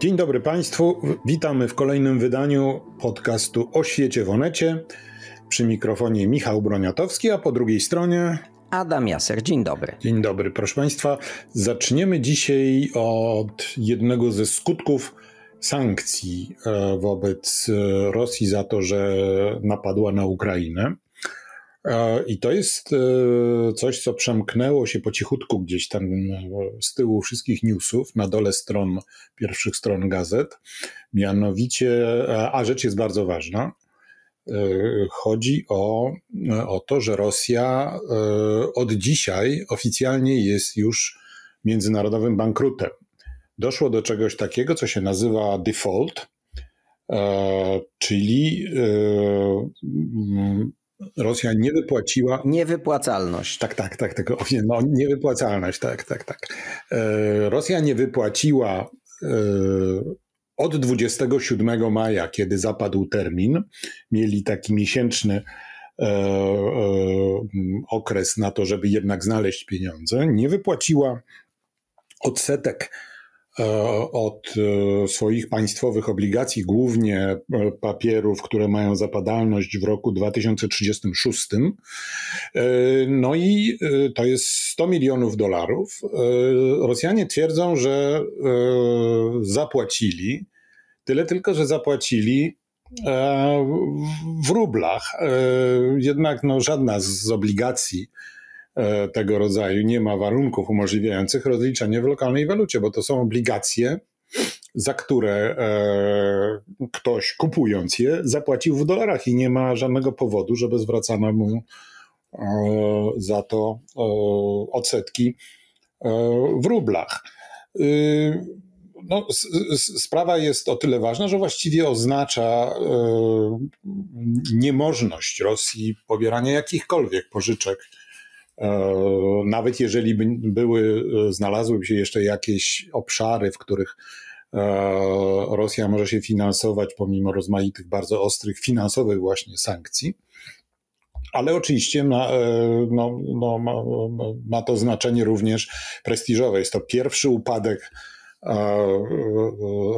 Dzień dobry Państwu. Witamy w kolejnym wydaniu podcastu o świecie w Onecie. Przy mikrofonie Michał Broniatowski, a po drugiej stronie Adam Jaser. Dzień dobry. Dzień dobry, proszę Państwa. Zaczniemy dzisiaj od jednego ze skutków sankcji e, wobec e, Rosji za to, że napadła na Ukrainę. I to jest e, coś, co przemknęło się po cichutku gdzieś tam e, z tyłu wszystkich newsów, na dole stron, pierwszych stron gazet. Mianowicie, e, a rzecz jest bardzo ważna, chodzi o, o to, że Rosja od dzisiaj oficjalnie jest już międzynarodowym bankrutem. Doszło do czegoś takiego, co się nazywa default, czyli Rosja nie wypłaciła. Niewypłacalność. Tak, tak, tak, tak No, niewypłacalność, tak, tak, tak. E, Rosja nie wypłaciła e, od 27 maja, kiedy zapadł termin, mieli taki miesięczny e, okres na to, żeby jednak znaleźć pieniądze, nie wypłaciła odsetek E, od e, swoich państwowych obligacji, głównie e, papierów, które mają zapadalność w roku 2036. No i to jest 100 milionów dolarów. Rosjanie twierdzą, że zapłacili, tyle tylko, że zapłacili w rublach. Jednak no, żadna z obligacji E, tego rodzaju, nie ma warunków umożliwiających rozliczenie w lokalnej walucie, bo to są obligacje, za które e, ktoś kupując je zapłacił w dolarach i nie ma żadnego powodu, żeby zwracano mu e, za to odsetki w rublach. Y, no, sprawa jest o tyle ważna, że właściwie oznacza niemożność Rosji pobierania jakichkolwiek pożyczek E, nawet jeżeli by były, e, znalazłyby się jeszcze jakieś obszary, w których e, Rosja może się finansować pomimo rozmaitych bardzo ostrych finansowych właśnie sankcji. Ale oczywiście ma, no, no, ma, ma to znaczenie również prestiżowe. Jest to pierwszy upadek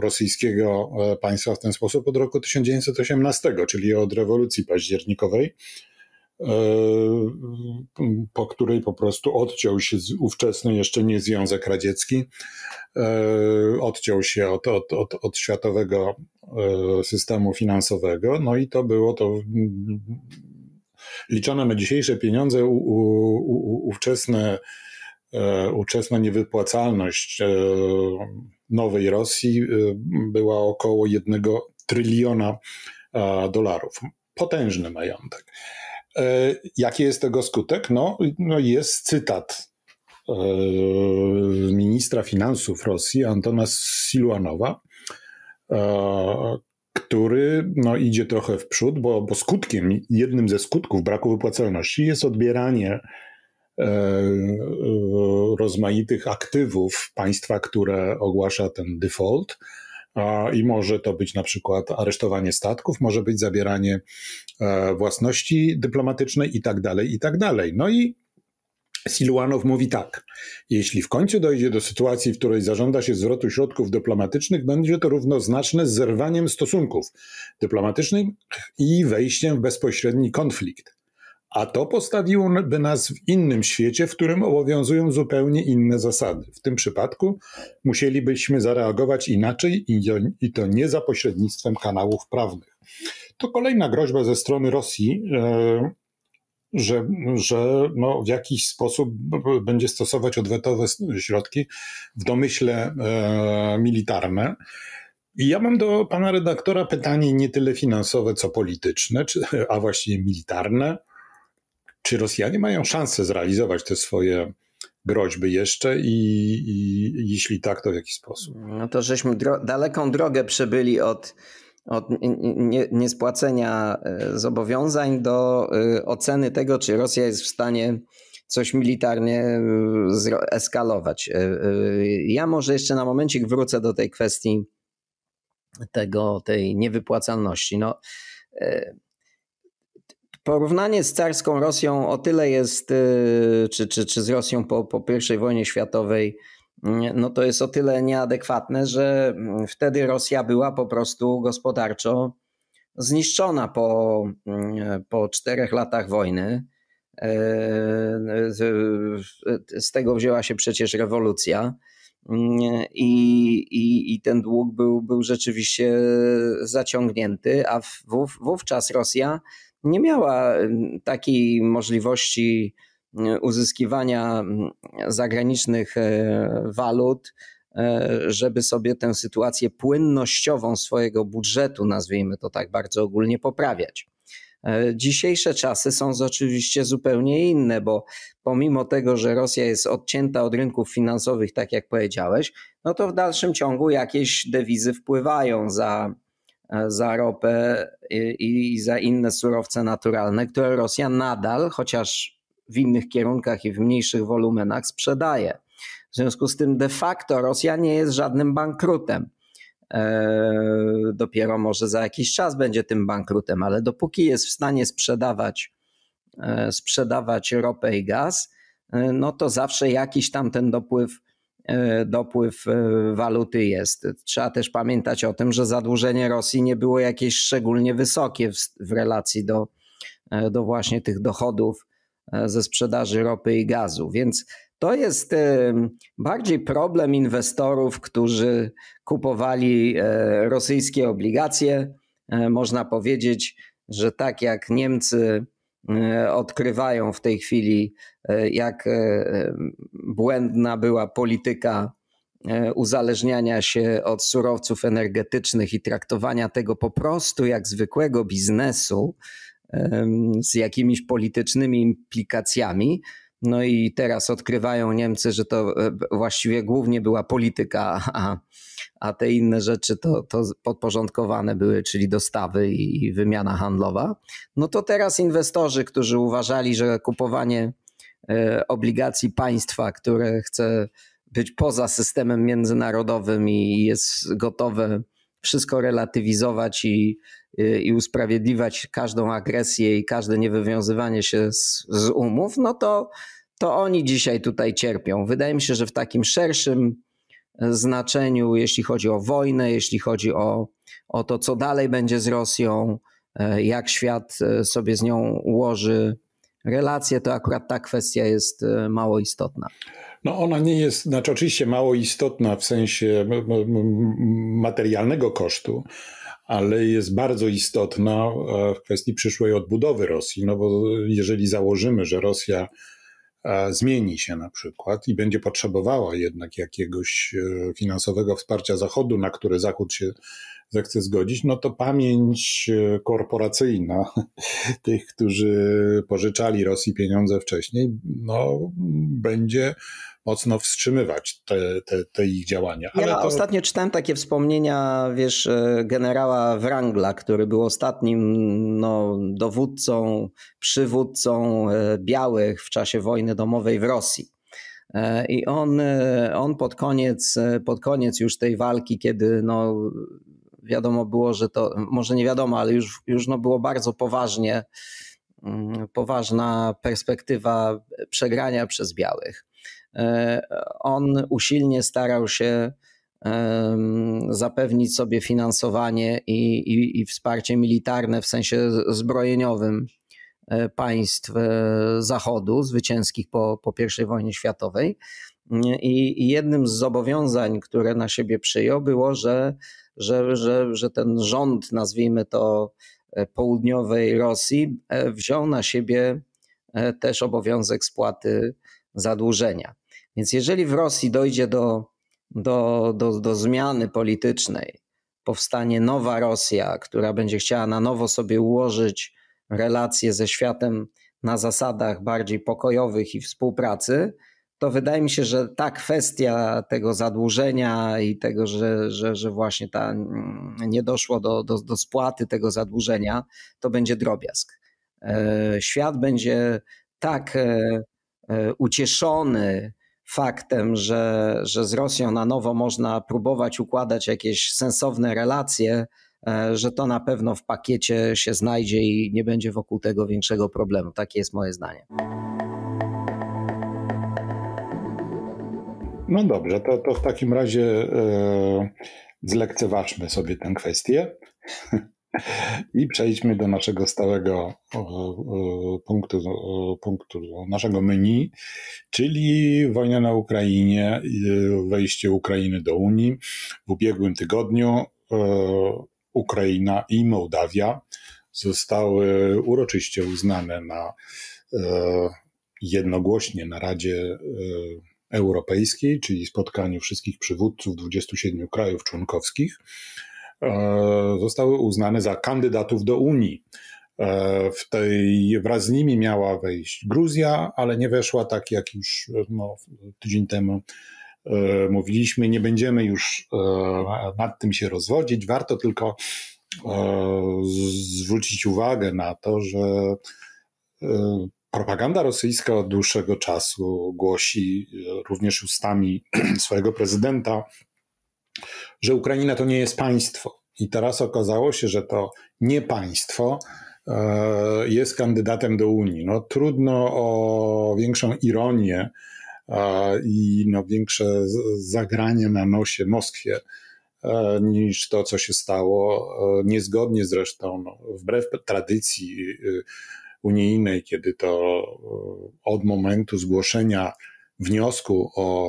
rosyjskiego państwa w ten sposób od roku 1918, czyli od rewolucji październikowej. E, po której po prostu odciął się ówczesny jeszcze nie Związek Radziecki, e, odciął się od, od, od, od światowego e, systemu finansowego, no i to było to mm, liczone na dzisiejsze pieniądze u, u, u, ówczesne ówczesna niewypłacalność nowej Rosji była około jednego tryliona dolarów. Potężny majątek. E, jaki jest tego skutek? No, no jest cytat e, ministra finansów Rosji Antona Siluanowa, e, który no, idzie trochę w przód, bo, bo skutkiem, jednym ze skutków braku wypłacalności jest odbieranie rozmaitych aktywów państwa, które ogłasza ten default i może to być na przykład aresztowanie statków, może być zabieranie e, własności dyplomatycznej i tak dalej, i tak dalej. No i Siluanow mówi tak: Jeśli w końcu dojdzie do sytuacji, w której zażąda się zwrotu środków dyplomatycznych, będzie to równoznaczne z zerwaniem stosunków dyplomatycznych i wejściem w bezpośredni konflikt. A to postawiłoby nas w innym świecie, w którym obowiązują zupełnie inne zasady. W tym przypadku musielibyśmy zareagować inaczej i to nie za pośrednictwem kanałów prawnych. To kolejna groźba ze strony Rosji, e, że, że no w jakiś sposób będzie stosować odwetowe środki w domyśle e, militarne. I ja mam do pana redaktora pytanie nie tyle finansowe, co polityczne, czy, a właściwie militarne. Czy Rosjanie mają szansę zrealizować te swoje groźby jeszcze i, i, jeśli tak, to w jaki sposób? No to żeśmy dro daleką drogę przebyli od, od nie, niespłacenia e, zobowiązań do e, oceny tego, czy Rosja jest w stanie coś militarnie e, eskalować. Ja może jeszcze na momencik wrócę do tej kwestii tego, tej niewypłacalności. No, Porównanie z carską Rosją o tyle jest, y, czy, czy, czy z Rosją po, po I wojnie światowej, no to jest o tyle nieadekwatne, że mm, wtedy Rosja była po prostu gospodarczo zniszczona po, mm, po czterech latach wojny. E, z tego wzięła się przecież rewolucja. I, i, i ten dług był, był rzeczywiście zaciągnięty, a w, wówczas Rosja nie miała takiej możliwości uzyskiwania zagranicznych e, walut, e, żeby sobie tę sytuację płynnościową swojego budżetu, nazwijmy to tak bardzo ogólnie, poprawiać. E, dzisiejsze czasy są oczywiście zupełnie inne, bo pomimo tego, że Rosja jest odcięta od rynków finansowych, tak jak powiedziałeś, no to w dalszym ciągu jakieś dewizy wpływają za E, za ropę i, za inne surowce naturalne, które Rosja nadal, chociaż w innych kierunkach i w mniejszych wolumenach, sprzedaje. W związku z tym de facto Rosja nie jest żadnym bankrutem. E, dopiero może za jakiś czas będzie tym bankrutem, ale dopóki jest w stanie sprzedawać, e, sprzedawać ropę i gaz, no to zawsze jakiś tam ten dopływ E, dopływ e, waluty jest. Trzeba też pamiętać o tym, że zadłużenie Rosji nie było jakieś szczególnie wysokie w, w relacji do, e, do właśnie tych dochodów ze sprzedaży ropy i gazu. Więc to jest bardziej problem inwestorów, którzy kupowali rosyjskie obligacje. Można powiedzieć, że tak jak Niemcy E, odkrywają w tej chwili, e, jak e, błędna była polityka uzależniania się od surowców energetycznych i traktowania tego po prostu jak zwykłego biznesu z jakimiś politycznymi implikacjami, no i teraz odkrywają Niemcy, że to e, właściwie głównie była polityka, a, a te inne rzeczy to, to podporządkowane były, czyli dostawy i, i wymiana handlowa. No to teraz inwestorzy, którzy uważali, że kupowanie e, obligacji państwa, które chce być poza systemem międzynarodowym i jest gotowe wszystko relatywizować i Y, i usprawiedliwiać każdą agresję i każde niewywiązywanie się z, z umów, no to, to oni dzisiaj tutaj cierpią. Wydaje mi się, że w takim szerszym e, znaczeniu, jeśli chodzi o wojnę, jeśli chodzi o, o to, co dalej będzie z Rosją, e, jak świat e, sobie z nią ułoży relacje, to akurat ta kwestia jest mało istotna. No ona nie jest, znaczy oczywiście mało istotna w sensie materialnego kosztu, ale jest bardzo istotna e, w kwestii przyszłej odbudowy Rosji, no bo jeżeli założymy, że Rosja e, zmieni się na przykład i będzie potrzebowała jednak jakiegoś e, finansowego wsparcia Zachodu, na które Zachód się zechce zgodzić, no to pamięć e, korporacyjna tych, którzy pożyczali Rosji pieniądze wcześniej, no będzie mocno wstrzymywać te, te, te ich działania. Ale ja no, to... ostatnio czytałem takie wspomnienia, wiesz, e, generała Wrangla, który był ostatnim no, dowódcą, przywódcą e, białych w czasie wojny domowej w Rosji. I on, on pod, koniec, pod koniec już tej walki, kiedy no, wiadomo było, że to, może nie wiadomo, ale już, już no było bardzo poważnie, mm, poważna perspektywa przegrania przez białych. E, on usilnie starał się zapewnić sobie finansowanie i, i, i wsparcie militarne w sensie zbrojeniowym e, państw e, Zachodu, zwycięskich po, po I wojnie światowej. I, I jednym z zobowiązań, które na siebie przyjął, było, że że, że, że ten rząd, nazwijmy to e, południowej Rosji, e, wziął na siebie e, też obowiązek spłaty zadłużenia. Więc jeżeli w Rosji dojdzie do, do, do, do zmiany politycznej, powstanie nowa Rosja, która będzie chciała na nowo sobie ułożyć relacje ze światem na zasadach bardziej pokojowych i współpracy, to wydaje mi się, że ta kwestia tego zadłużenia i tego, że, że, że właśnie ta mm, nie doszło do, do, do spłaty tego zadłużenia, to będzie drobiazg. E, świat będzie tak e, e, ucieszony faktem, że, że z Rosją na nowo można próbować układać jakieś sensowne relacje, że to na pewno w pakiecie się znajdzie i nie będzie wokół tego większego problemu. Takie jest moje zdanie. No dobrze, to, to w takim razie e, zlekceważmy sobie tę kwestię i przejdźmy do naszego stałego e, e, punktu, e, punktu naszego menu, czyli wojna na Ukrainie, wejście Ukrainy do Unii. W ubiegłym tygodniu e, Ukraina i Mołdawia zostały uroczyście uznane na e, jednogłośnie na Radzie Europejskiej, czyli spotkaniu wszystkich przywódców 27 krajów członkowskich, e, zostały uznane za kandydatów do Unii. E, w tej, wraz z nimi miała wejść Gruzja, ale nie weszła tak jak już e, no, tydzień temu mówiliśmy. Nie będziemy już nad tym się rozwodzić. Warto tylko zwrócić uwagę na to, że Propaganda rosyjska od dłuższego czasu głosi e, również ustami swojego prezydenta, że Ukraina to nie jest państwo. I teraz okazało się, że to nie państwo e, jest kandydatem do Unii. No, trudno o większą ironię e, i no, większe zagranie na nosie Moskwie niż to, co się stało, niezgodnie zresztą, no, wbrew tradycji unijnej, kiedy to e, od momentu zgłoszenia wniosku o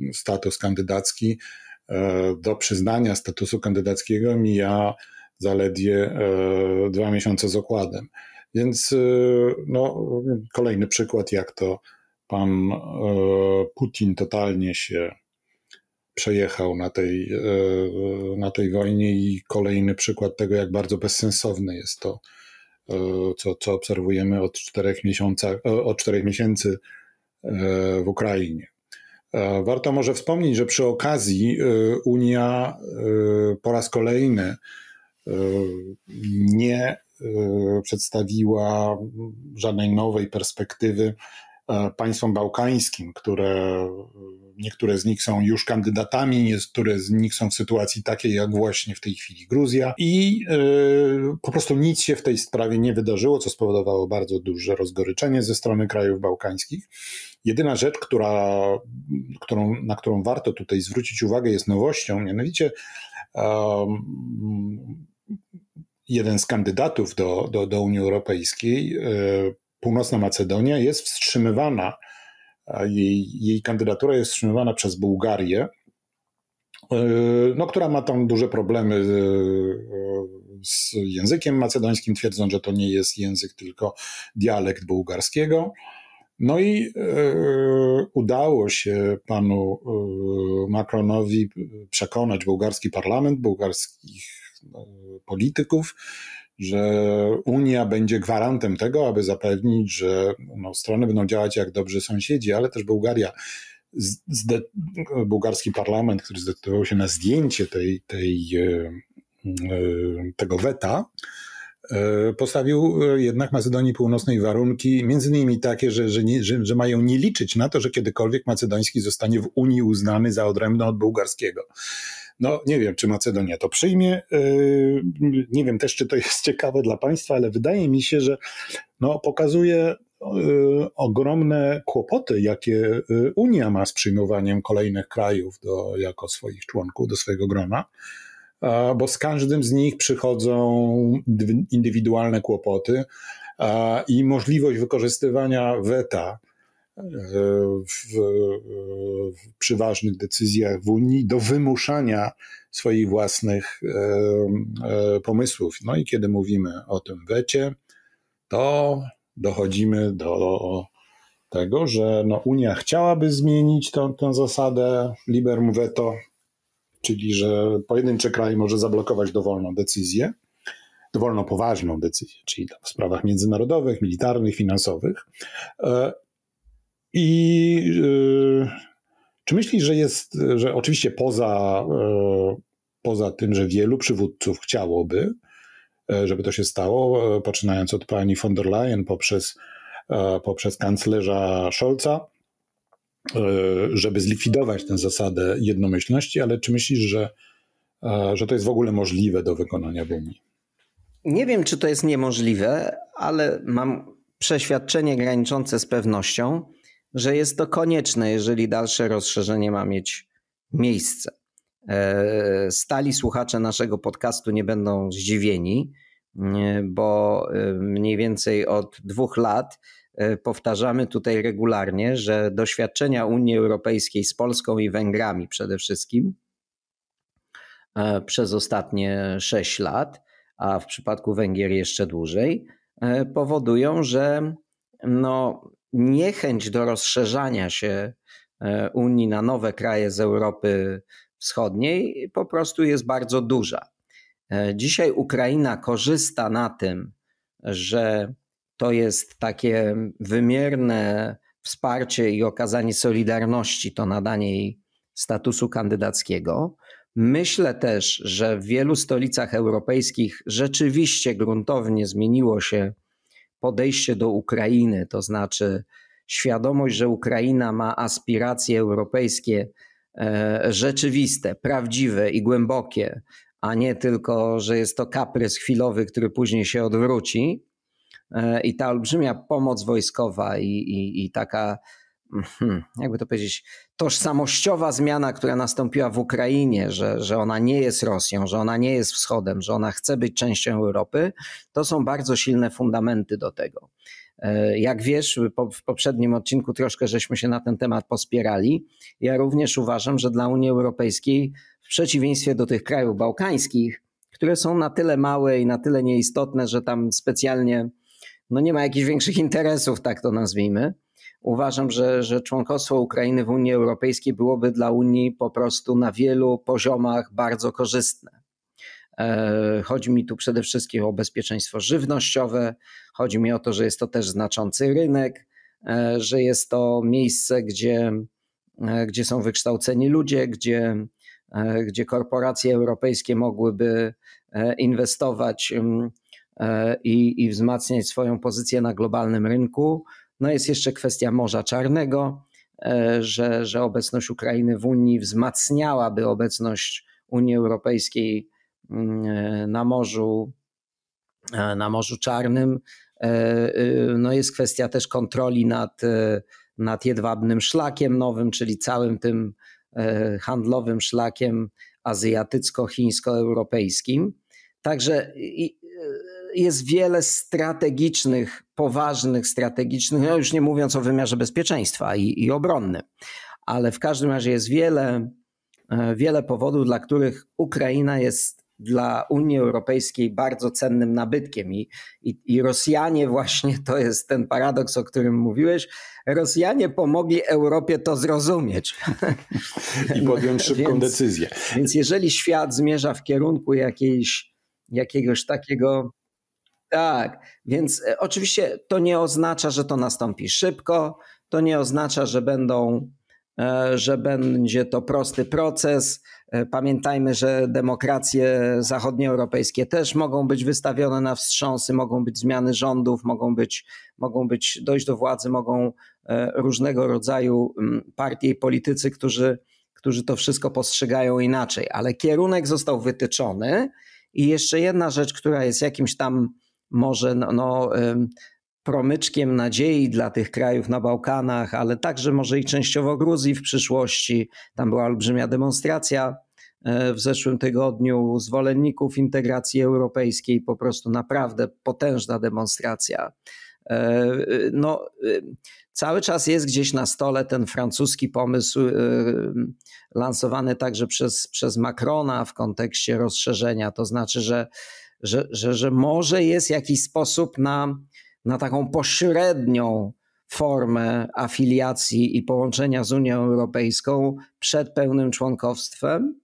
e, status kandydacki e, do przyznania statusu kandydackiego mija zaledwie dwa miesiące z okładem. Więc no, kolejny przykład, jak to pan Putin totalnie się przejechał na tej, na tej wojnie i kolejny przykład tego, jak bardzo bezsensowne jest to E, co, co obserwujemy od czterech, miesiąca, e, od czterech miesięcy e, w Ukrainie. Warto może wspomnieć, że przy okazji Unia po raz kolejny nie przedstawiła żadnej nowej perspektywy państwom bałkańskim, które Niektóre z nich są już kandydatami, niektóre z nich są w sytuacji takiej, jak właśnie w tej chwili Gruzja. I yy, po prostu nic się w tej sprawie nie wydarzyło, co spowodowało bardzo duże rozgoryczenie ze strony krajów bałkańskich. Jedyna rzecz, która, którą, na którą warto tutaj zwrócić uwagę, jest nowością, mianowicie. jeden z kandydatów do, do, do Unii Europejskiej, e, Północna Macedonia, jest wstrzymywana jej, jej kandydatura jest wstrzymywana przez Bułgarię, e, no, która ma tam duże problemy e, z językiem macedońskim, twierdząc, że to nie jest język, tylko dialekt bułgarskiego. No i e, udało się panu Macronowi przekonać bułgarski parlament, bułgarskich polityków, że Unia będzie gwarantem tego, aby zapewnić, że no, strony będą działać jak dobrzy sąsiedzi, ale też Bułgaria. Zde bułgarski parlament, który zdecydował się na zdjęcie tej, tej, e, e, tego weta, e, postawił jednak Macedonii Północnej warunki, między innymi takie, że, że, nie, że, że, mają nie liczyć na to, że kiedykolwiek macedoński zostanie w Unii uznany za odrębny od bułgarskiego. No nie wiem, czy Macedonia to przyjmie. Yy, nie wiem też, czy to jest ciekawe dla państwa, ale wydaje mi się, że no, pokazuje yy, ogromne kłopoty, jakie yy, Unia ma z przyjmowaniem kolejnych krajów do, jako swoich członków, do swojego grona, bo z każdym z nich przychodzą indywidualne kłopoty i możliwość wykorzystywania weta w, przy ważnych decyzjach w Unii do wymuszania swoich własnych e, pomysłów. No i kiedy mówimy o tym wecie, to dochodzimy do tego, że no Unia chciałaby zmienić tą, zasadę liberum veto, czyli że pojedynczy kraj może zablokować dowolną decyzję, dowolną poważną decyzję, czyli w sprawach międzynarodowych, militarnych, finansowych. E, i yy, czy myślisz, że jest, że oczywiście poza, yy, poza tym, że wielu przywódców chciałoby, e, żeby to się stało, poczynając od pani von der Leyen poprzez, poprzez kanclerza Scholza, żeby zlikwidować tę zasadę jednomyślności, ale czy myślisz, że, że to jest w ogóle możliwe do wykonania w Unii? Nie wiem, czy to jest niemożliwe, ale mam przeświadczenie graniczące z pewnością, że jest to konieczne, jeżeli dalsze rozszerzenie ma mieć miejsce. E, stali słuchacze naszego podcastu nie będą zdziwieni, bo e, mniej więcej od dwóch lat e, powtarzamy tutaj regularnie, że doświadczenia Unii Europejskiej z Polską i Węgrami przede wszystkim przez ostatnie sześć lat, a w przypadku Węgier jeszcze dłużej, powodują, że no, niechęć do rozszerzania się e, Unii na nowe kraje z Europy Wschodniej po prostu jest bardzo duża. E, dzisiaj Ukraina korzysta na tym, że to jest takie wymierne wsparcie i okazanie solidarności, to nadanie jej statusu kandydackiego. Myślę też, że w wielu stolicach europejskich rzeczywiście gruntownie zmieniło się podejście do Ukrainy, to znaczy świadomość, że Ukraina ma aspiracje europejskie e, rzeczywiste, prawdziwe i głębokie, a nie tylko, że jest to kaprys chwilowy, który później się odwróci. E, I ta olbrzymia pomoc wojskowa i, i, i taka Mhm. jakby to powiedzieć, tożsamościowa zmiana, która nastąpiła w Ukrainie, że, że ona nie jest Rosją, że ona nie jest Wschodem, że ona chce być częścią Europy, to są bardzo silne fundamenty do tego. E, jak wiesz, w poprzednim odcinku troszkę żeśmy się na ten temat pospierali. Ja również uważam, że dla Unii Europejskiej, w przeciwieństwie do tych krajów bałkańskich, które są na tyle małe i na tyle nieistotne, że tam specjalnie no nie ma jakichś większych interesów, tak to nazwijmy, Uważam, że, że członkostwo Ukrainy w Unii Europejskiej byłoby dla Unii po prostu na wielu poziomach bardzo korzystne. E, chodzi mi tu przede wszystkim o bezpieczeństwo żywnościowe, chodzi mi o to, że jest to też znaczący rynek, e, że jest to miejsce, gdzie, e, gdzie są wykształceni ludzie, gdzie, gdzie korporacje europejskie mogłyby inwestować mm, i, i wzmacniać swoją pozycję na globalnym rynku. No jest jeszcze kwestia Morza Czarnego, e, że, że obecność Ukrainy w Unii wzmacniałaby obecność Unii Europejskiej mm, e, na Morzu, e, na Morzu Czarnym. No jest kwestia też kontroli nad, nad jedwabnym szlakiem nowym, czyli całym tym handlowym szlakiem azjatycko-chińsko-europejskim. Także jest wiele strategicznych, poważnych strategicznych, no już nie mówiąc o wymiarze bezpieczeństwa i, i obronnym, ale w każdym razie jest wiele, e, wiele powodów, dla których Ukraina jest dla Unii Europejskiej bardzo cennym nabytkiem. I, i, I, Rosjanie, właśnie to jest ten paradoks, o którym mówiłeś, Rosjanie pomogli Europie to zrozumieć. I podjąć szybką więc, decyzję. Więc jeżeli świat zmierza w kierunku jakiejś, jakiegoś takiego tak, więc e, oczywiście to nie oznacza, że to nastąpi szybko, to nie oznacza, że będą e, że będzie to prosty proces. E, pamiętajmy, że demokracje zachodnioeuropejskie też mogą być wystawione na wstrząsy, mogą być zmiany rządów, mogą być, mogą być dojść do władzy, mogą różnego rodzaju mm, partie i politycy, którzy, którzy to wszystko postrzegają inaczej. Ale kierunek został wytyczony i jeszcze jedna rzecz, która jest jakimś tam może no, no promyczkiem nadziei dla tych krajów na Bałkanach, ale także może i częściowo Gruzji w przyszłości. Tam była olbrzymia demonstracja e, w zeszłym tygodniu zwolenników integracji europejskiej, po prostu naprawdę potężna demonstracja. E, no, e, cały czas jest gdzieś na stole ten francuski pomysł, lansowany także przez, przez Macrona w kontekście rozszerzenia, to znaczy, że że, że, że może jest jakiś sposób na, na taką pośrednią formę afiliacji i połączenia z Unią Europejską przed pełnym członkowstwem,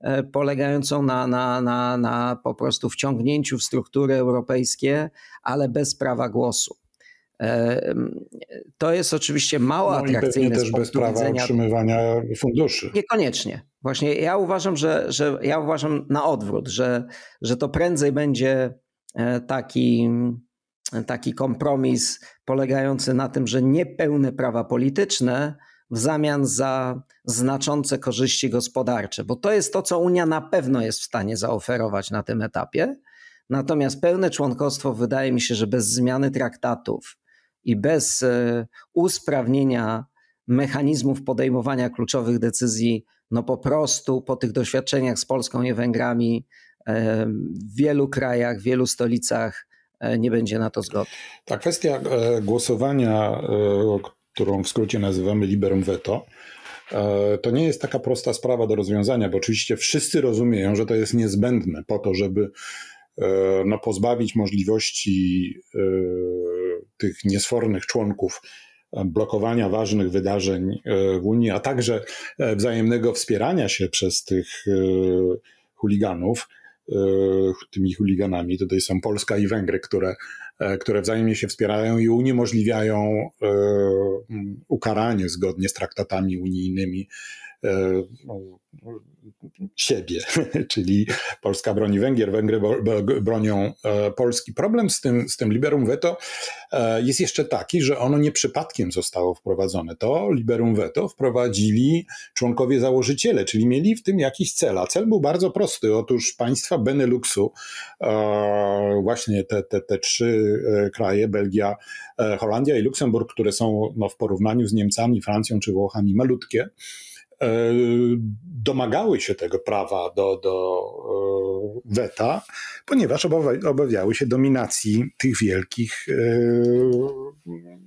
e, polegającą na, na, na, na po prostu wciągnięciu w struktury europejskie, ale bez prawa głosu. To jest oczywiście mało no atrakcyjne. I też bez prawa widzenia... otrzymywania funduszy. Niekoniecznie. Właśnie ja uważam, że, że ja uważam na odwrót, że, że to prędzej będzie e, taki, taki kompromis polegający na tym, że niepełne prawa polityczne w zamian za znaczące korzyści gospodarcze, bo to jest to, co Unia na pewno jest w stanie zaoferować na tym etapie. Natomiast pełne członkostwo wydaje mi się, że bez zmiany traktatów, i bez e, usprawnienia mechanizmów podejmowania kluczowych decyzji, no po prostu po tych doświadczeniach z Polską i Węgrami e, w wielu krajach, w wielu stolicach e, nie będzie na to zgody. Ta kwestia głosowania, którą w skrócie nazywamy liberum veto, to nie jest taka prosta sprawa do rozwiązania, bo oczywiście wszyscy rozumieją, że to jest niezbędne po to, żeby no, pozbawić możliwości tych niesfornych członków e, blokowania ważnych wydarzeń e, w Unii, a także e, wzajemnego wspierania się przez tych chuliganów, tymi chuliganami. Tutaj są Polska i Węgry, które, które wzajemnie się wspierają i uniemożliwiają ukaranie zgodnie z traktatami unijnymi E, no, siebie, czyli Polska broni Węgier, Węgry bronią e, Polski. Problem z tym, z tym liberum veto e, jest jeszcze taki, że ono nie przypadkiem zostało wprowadzone. To liberum veto wprowadzili członkowie założyciele, czyli mieli w tym jakiś cel, a cel był bardzo prosty. Otóż państwa Beneluxu, właśnie te, te, te trzy kraje, Belgia, Holandia i Luksemburg, które są no, w porównaniu z Niemcami, Francją czy Włochami malutkie, E, domagały się tego prawa do, do e, weta, ponieważ obawiały się dominacji tych wielkich e,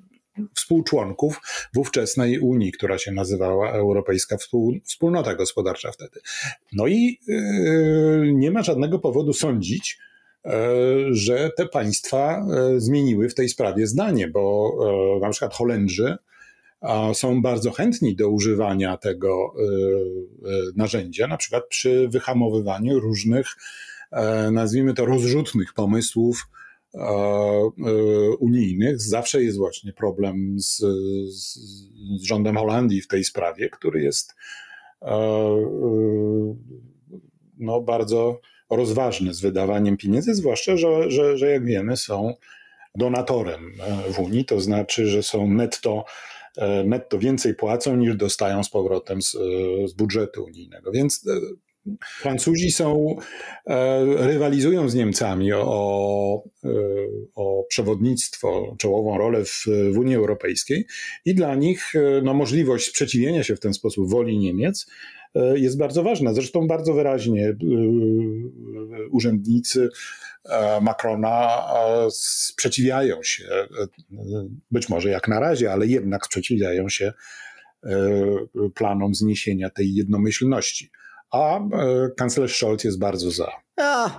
współczłonków w ówczesnej Unii, która się nazywała Europejska Wspólnota Gospodarcza wtedy. No i nie ma żadnego powodu sądzić, że te państwa zmieniły w tej sprawie zdanie, bo na przykład Holendrzy są bardzo chętni do używania tego e, e, narzędzia, na przykład przy wyhamowywaniu różnych, e, nazwijmy to, rozrzutnych pomysłów unijnych. Zawsze jest właśnie problem z, z, z rządem Holandii w tej sprawie, który jest no, bardzo rozważny z wydawaniem pieniędzy, zwłaszcza, że, że, że jak wiemy, są donatorem w Unii, to znaczy, że są netto E, netto więcej płacą niż dostają z powrotem z, e, z budżetu unijnego. Więc e, Francuzi są, rywalizują z Niemcami o, o przewodnictwo, czołową rolę w, w, Unii Europejskiej i dla nich no, możliwość sprzeciwienia się w ten sposób woli Niemiec E, jest bardzo ważna. Zresztą bardzo wyraźnie e, e, urzędnicy Macrona sprzeciwiają się, być może jak na razie, ale jednak sprzeciwiają się planom zniesienia tej jednomyślności. A kanclerz Scholz jest bardzo za. A.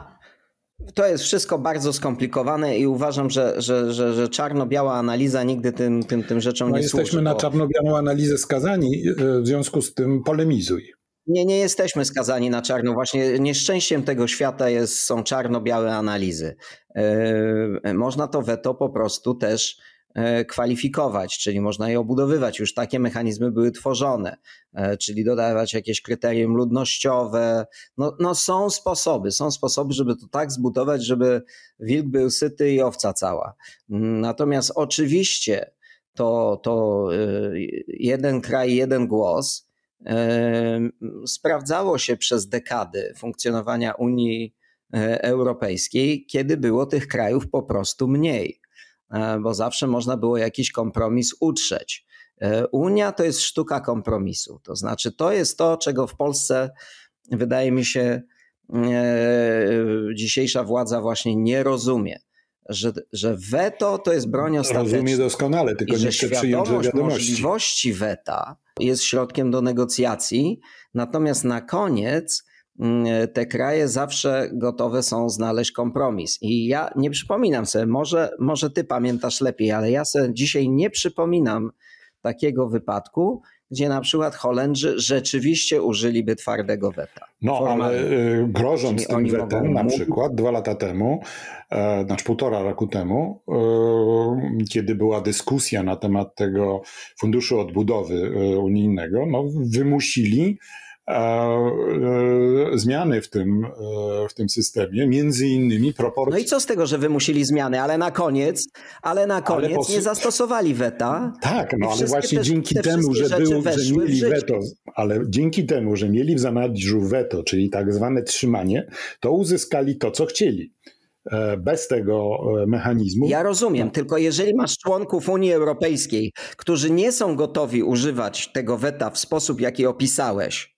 To jest wszystko bardzo skomplikowane i uważam, że, że, że, że czarno-biała analiza nigdy tym, tym, tym rzeczom no nie jesteśmy służy. Jesteśmy na bo... czarno-białą analizę skazani, w związku z tym polemizuj. Nie, nie jesteśmy skazani na czarno. Właśnie nieszczęściem tego świata jest, są czarno-białe analizy. E, można to weto po prostu też e, kwalifikować, czyli można je obudowywać. Już takie mechanizmy były tworzone, e, czyli dodawać jakieś kryterium ludnościowe. No, no są sposoby, są sposoby, żeby to tak zbudować, żeby wilk był syty i owca cała. Natomiast oczywiście to, to jeden kraj, jeden głos sprawdzało się przez dekady funkcjonowania Unii e, Europejskiej, kiedy było tych krajów po prostu mniej, e, bo zawsze można było jakiś kompromis utrzeć. E, Unia to jest sztuka kompromisu, to znaczy to jest to, czego w Polsce wydaje mi się dzisiejsza władza właśnie nie rozumie że, że weto to jest broń ostateczna. Rozumie doskonale, tylko I nie chcę przyjąć do wiadomości. możliwości weta jest środkiem do negocjacji, natomiast na koniec mm, te kraje zawsze gotowe są znaleźć kompromis. I ja nie przypominam sobie, może, może ty pamiętasz lepiej, ale ja sobie dzisiaj nie przypominam takiego wypadku, gdzie na przykład Holendrzy rzeczywiście użyliby twardego weta. No, formalnie. ale grożąc Czyli tym wetem, na przykład dwa lata temu, e, znaczy półtora roku temu, e, kiedy była dyskusja na temat tego funduszu odbudowy e, unijnego, no, wymusili E, zmiany w tym, e, w tym systemie, między innymi proporcje. No i co z tego, że wymusili zmiany, ale na koniec, ale na koniec ale posu... nie zastosowali weta. Tak, no ale właśnie te, dzięki te temu, że, był, że mieli weto, ale dzięki temu, że mieli w zanadrzu weto, czyli tak zwane trzymanie, to uzyskali to, co chcieli e, bez tego mechanizmu. Ja rozumiem, tylko jeżeli masz członków Unii Europejskiej, którzy nie są gotowi używać tego weta w sposób, jaki opisałeś,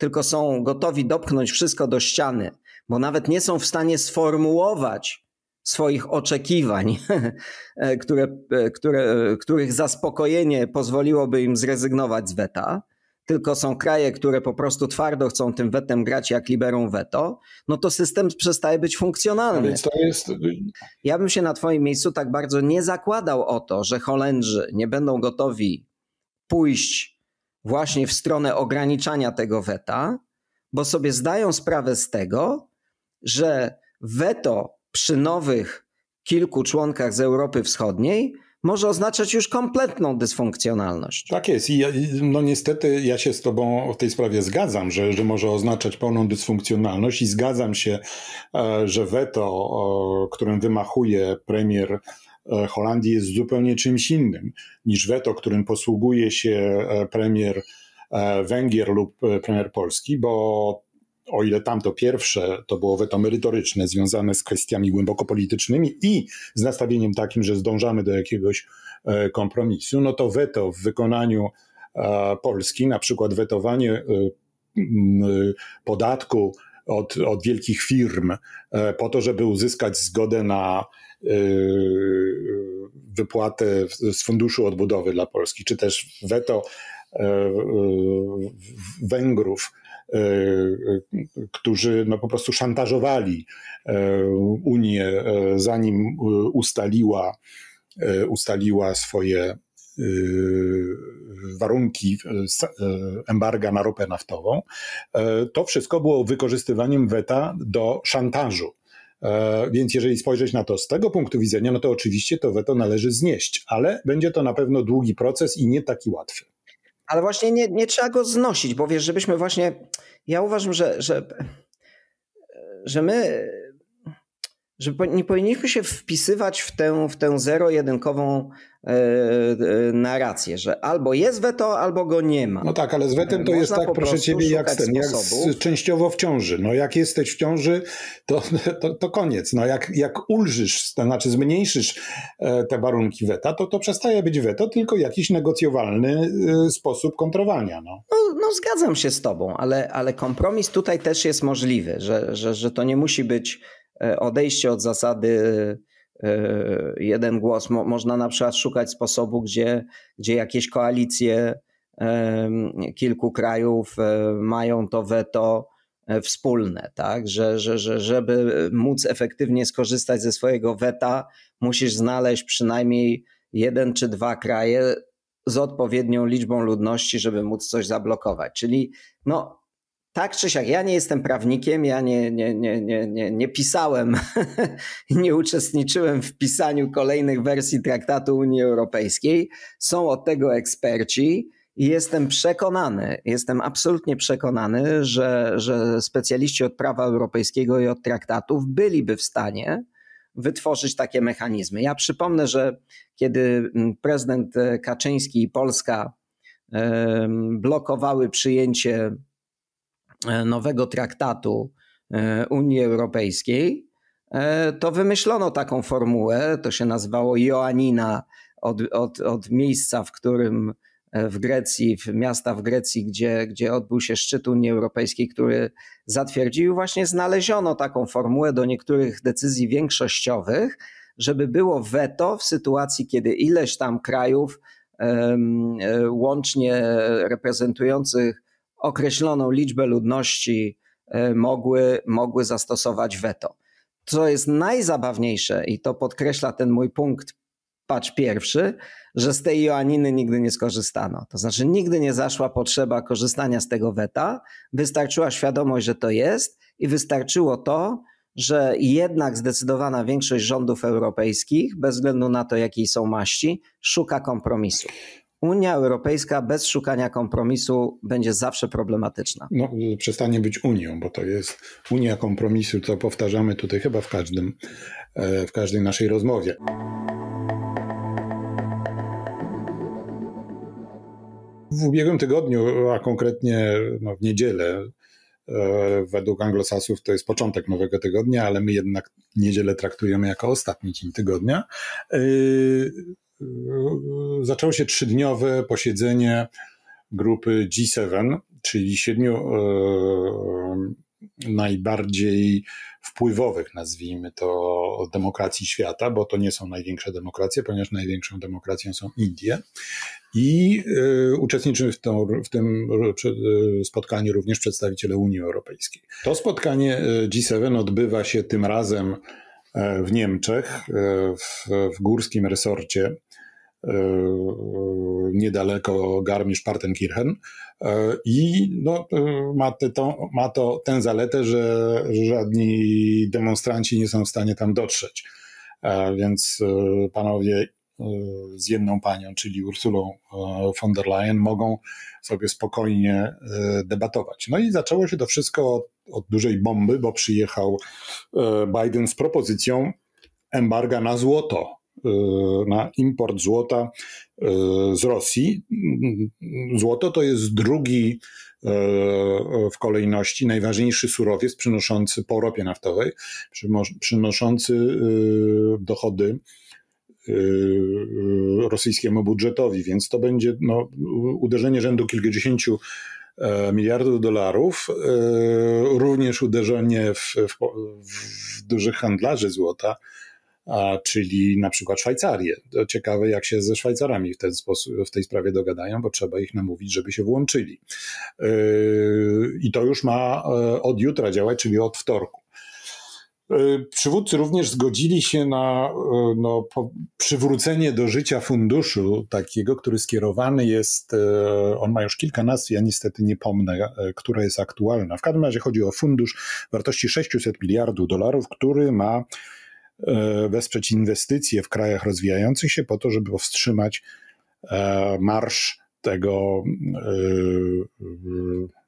tylko są gotowi dopchnąć wszystko do ściany, bo nawet nie są w stanie sformułować swoich oczekiwań, e, które, e, które, e, których zaspokojenie pozwoliłoby im zrezygnować z weta, tylko są kraje, które po prostu twardo chcą tym wetem grać, jak liberą veto. no to system przestaje być funkcjonalny. Więc to jest... Ja bym się na Twoim miejscu tak bardzo nie zakładał o to, że Holendrzy nie będą gotowi pójść właśnie w stronę ograniczania tego weta, bo sobie zdają sprawę z tego, że weto przy nowych kilku członkach z Europy Wschodniej może oznaczać już kompletną dysfunkcjonalność. Tak jest i ja, no niestety ja się z tobą w tej sprawie zgadzam, że, że może oznaczać pełną dysfunkcjonalność i zgadzam się, e, że weto, którym wymachuje premier E, Holandii jest zupełnie czymś innym niż weto, którym posługuje się e, premier e, Węgier lub premier Polski, bo o ile tamto pierwsze to było weto merytoryczne, związane z kwestiami głęboko politycznymi i z nastawieniem takim, że zdążamy do jakiegoś kompromisu, no to weto w wykonaniu Polski, na przykład wetowanie podatku od, od wielkich firm e, po to, żeby uzyskać zgodę na e, wypłatę z Funduszu Odbudowy dla Polski, czy też weto e, Węgrów, którzy no po prostu szantażowali Unię, zanim ustaliła, ustaliła swoje Y, warunki y, y, embarga na ropę naftową, to wszystko było wykorzystywaniem weta do szantażu. E, więc jeżeli spojrzeć na to z tego punktu widzenia, no to oczywiście to weto należy znieść, ale będzie to na pewno długi proces i nie taki łatwy. Ale właśnie nie, nie trzeba go znosić, bo wiesz, żebyśmy właśnie. Ja uważam, że, że, że my że nie powinniśmy się wpisywać w tę, w tę zero-jedynkową e, e, narrację, że albo jest weto, albo go nie ma. No tak, ale z wetem e, to Można jest tak, proszę ciebie, jak, ten, jak z, częściowo w ciąży. No jak jesteś w ciąży, to, to, to koniec. No jak, jak ulżysz, to znaczy zmniejszysz te warunki weta, to to przestaje być weto, tylko jakiś negocjowalny sposób kontrowania. No, no, no zgadzam się z tobą, ale, ale kompromis tutaj też jest możliwy, że, że, że to nie musi być E, odejście od zasady e, jeden głos. można na przykład szukać sposobu, gdzie, gdzie jakieś koalicje e, kilku krajów mają to weto wspólne, tak? Że, że, że, żeby móc efektywnie skorzystać ze swojego weta, musisz znaleźć przynajmniej jeden czy dwa kraje z odpowiednią liczbą ludności, żeby móc coś zablokować. Czyli no, tak czy siak, ja nie jestem prawnikiem, ja nie, nie, nie, nie, nie, nie pisałem, nie uczestniczyłem w pisaniu kolejnych wersji Traktatu Unii Europejskiej. Są od tego eksperci i jestem przekonany, jestem absolutnie przekonany, że, że specjaliści od prawa europejskiego i od traktatów byliby w stanie wytworzyć takie mechanizmy. Ja przypomnę, że kiedy mm, prezydent e, Kaczyński i Polska blokowały przyjęcie E, nowego traktatu e, Unii Europejskiej, e, to wymyślono taką formułę, to się nazywało Joanina, od, od, od miejsca, w którym w Grecji, w miasta w Grecji, gdzie, gdzie odbył się szczyt Unii Europejskiej, który zatwierdził, właśnie znaleziono taką formułę do niektórych decyzji większościowych, żeby było weto w sytuacji, kiedy ileś tam krajów, łącznie reprezentujących określoną liczbę ludności e, mogły, mogły zastosować weto. Co jest najzabawniejsze, i to podkreśla ten mój punkt, patrz pierwszy, że z tej Joaniny nigdy nie skorzystano. To znaczy, nigdy nie zaszła potrzeba korzystania z tego weta, wystarczyła świadomość, że to jest, i wystarczyło to, że jednak zdecydowana większość rządów europejskich, bez względu na to, jakiej są maści, szuka kompromisu. Unia Europejska bez szukania kompromisu będzie zawsze problematyczna. No, przestanie być Unią, bo to jest Unia kompromisu, co powtarzamy tutaj chyba w, każdym, e, w każdej naszej rozmowie. W ubiegłym tygodniu, a konkretnie no, w niedzielę, e, według anglosasów to jest początek nowego tygodnia, ale my jednak niedzielę traktujemy jako ostatni dzień tygodnia. E, Yy, zaczęło się trzydniowe posiedzenie grupy G7, czyli siedmiu yy, najbardziej wpływowych, nazwijmy to, demokracji świata, bo to nie są największe demokracje, ponieważ największą demokracją są Indie. I uczestniczyli yy, uczestniczymy w, w tym spotkaniu również przedstawiciele Unii Europejskiej. To spotkanie G7 odbywa się tym razem w Niemczech, w, w górskim resorcie E, niedaleko Garmisch-Partenkirchen e, i no, e, ma, te, to, ma to tę zaletę, że żadni demonstranci nie są w stanie tam dotrzeć. Więc panowie z jedną panią, czyli Ursulą von der Leyen, mogą sobie spokojnie debatować. No i zaczęło się to wszystko od, od dużej bomby, bo przyjechał Biden z propozycją embarga na złoto E, na import złota e, z Rosji. Złoto to jest drugi e, w kolejności najważniejszy surowiec przynoszący po ropie naftowej, przynoszący dochody rosyjskiemu budżetowi, więc to będzie no, uderzenie rzędu kilkudziesięciu miliardów dolarów, również uderzenie w, w, w dużych handlarzy złota, a czyli na przykład Szwajcarię. To ciekawe, jak się ze Szwajcarami w ten sposób, w tej sprawie dogadają, bo trzeba ich namówić, żeby się włączyli. Yy, I to już ma e, od jutra działać, czyli od wtorku. Yy, przywódcy również zgodzili się na e, no, przywrócenie do życia funduszu takiego, który skierowany jest, e, on ma już kilka nazw, ja niestety nie pomnę, która jest aktualna. W każdym razie chodzi o fundusz wartości 600 miliardów dolarów, który ma E, wesprzeć inwestycje w krajach rozwijających się po to, żeby powstrzymać e, marsz tego e,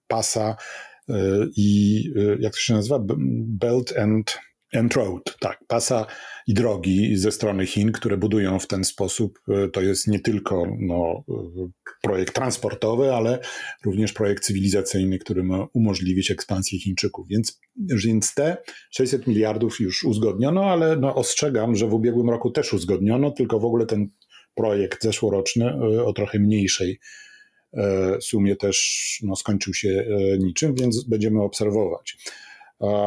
pasa i jak to się nazywa? Belt and And road, tak, pasa i drogi ze strony Chin, które budują w ten sposób, e, to jest nie tylko no, e, projekt transportowy, ale również projekt cywilizacyjny, który ma umożliwić ekspansję Chińczyków. Więc, więc te 600 miliardów już uzgodniono, ale no, ostrzegam, że w ubiegłym roku też uzgodniono, tylko w ogóle ten projekt zeszłoroczny e, o trochę mniejszej sumie też no, skończył się niczym, więc będziemy obserwować.